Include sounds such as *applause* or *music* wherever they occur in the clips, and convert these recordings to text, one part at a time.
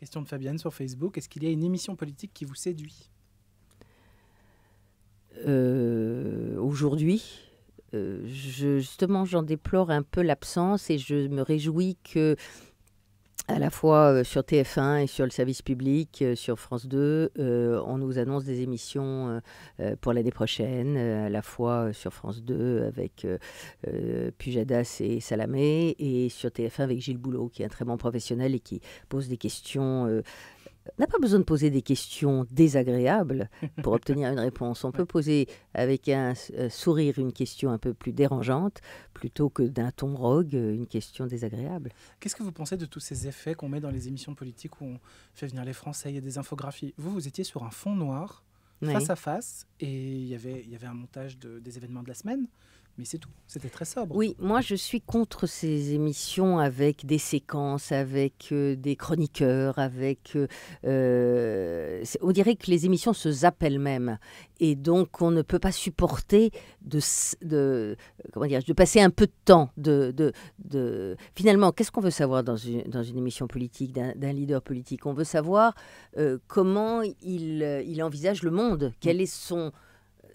Question de Fabienne sur Facebook. Est-ce qu'il y a une émission politique qui vous séduit euh, Aujourd'hui, euh, justement, j'en déplore un peu l'absence et je me réjouis que à la fois euh, sur TF1 et sur le service public, euh, sur France 2, euh, on nous annonce des émissions pour l'année prochaine, à la fois sur France 2 avec Pujadas et Salamé, et sur TF1 avec Gilles Boulot, qui est un très bon professionnel et qui pose des questions n'a pas besoin de poser des questions désagréables pour obtenir une réponse. On *laughs* peut poser avec un euh, sourire une question un peu plus dérangeante plutôt que d'un ton rogue euh, une question désagréable. Qu'est-ce que vous pensez de tous ces effets qu'on met dans les émissions politiques où on fait venir les Français, il des infographies Vous, vous étiez sur un fond noir, face à face, et il y avait, il y avait un montage des événements de la semaine mais c'est tout. C'était très sobre. Oui, moi je suis contre ces émissions avec des séquences, avec euh, des chroniqueurs, avec. Euh, euh, on dirait que les émissions se zappent elles-mêmes. Et donc on ne peut pas supporter de, de, comment de passer un peu de temps. De, de, Finalement, qu'est-ce qu'on veut savoir dans une, dans émission politique, d'un leader politique On veut savoir comment il, il envisage le monde, quel est son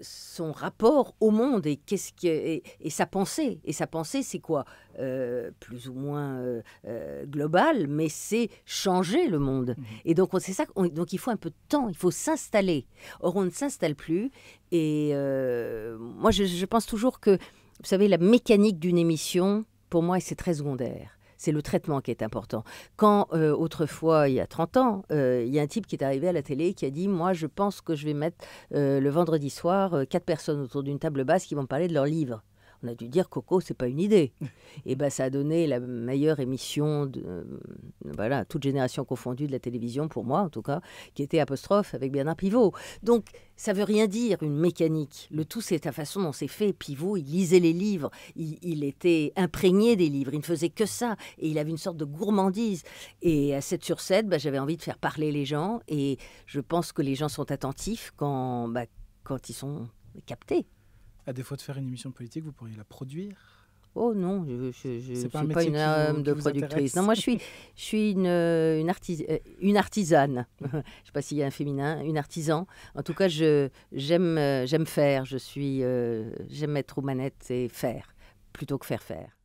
son rapport au monde et qu'est-ce que et, sa pensée et sa pensée c'est quoi euh, plus ou moins euh, euh, global mais c'est changer le monde mmh. et donc c'est ça donc il faut un peu de temps il faut s'installer or on ne s'installe plus et moi je, je, pense toujours que vous savez la mécanique d'une émission pour moi c'est très secondaire c'est le traitement qui est important. Quand euh, autrefois, il y a 30 ans, euh, il y a un type qui est arrivé à la télé qui a dit Moi, je pense que je vais mettre euh, le vendredi soir quatre personnes autour d'une table basse qui vont parler de leur livre on a dû dire Coco, c'est pas une idée. *laughs* et eh ben ça a donné la meilleure émission de euh, voilà, toute génération confondue de la télévision pour moi en tout cas, qui était apostrophe avec Bernard Pivot. Donc ça veut rien dire une mécanique. Le tout c'est ta façon dont c'est fait. Pivot, il lisait les livres, il, était imprégné des livres, il ne faisait que ça et il avait une sorte de gourmandise. Et à 7 sur 7, bah, j'avais envie de faire parler les gens et je pense que les gens sont attentifs quand bah, quand ils sont captés. À défaut de faire une émission politique, vous pourriez la produire Oh non, je ne suis pas, une de productrice. Non, moi je suis, je suis une, euh, euh, une, artisane. *laughs* je ne sais pas s'il y a un féminin, une artisan. En tout cas, euh, j'aime faire. Je suis j'aime mettre aux manettes et faire plutôt que faire faire.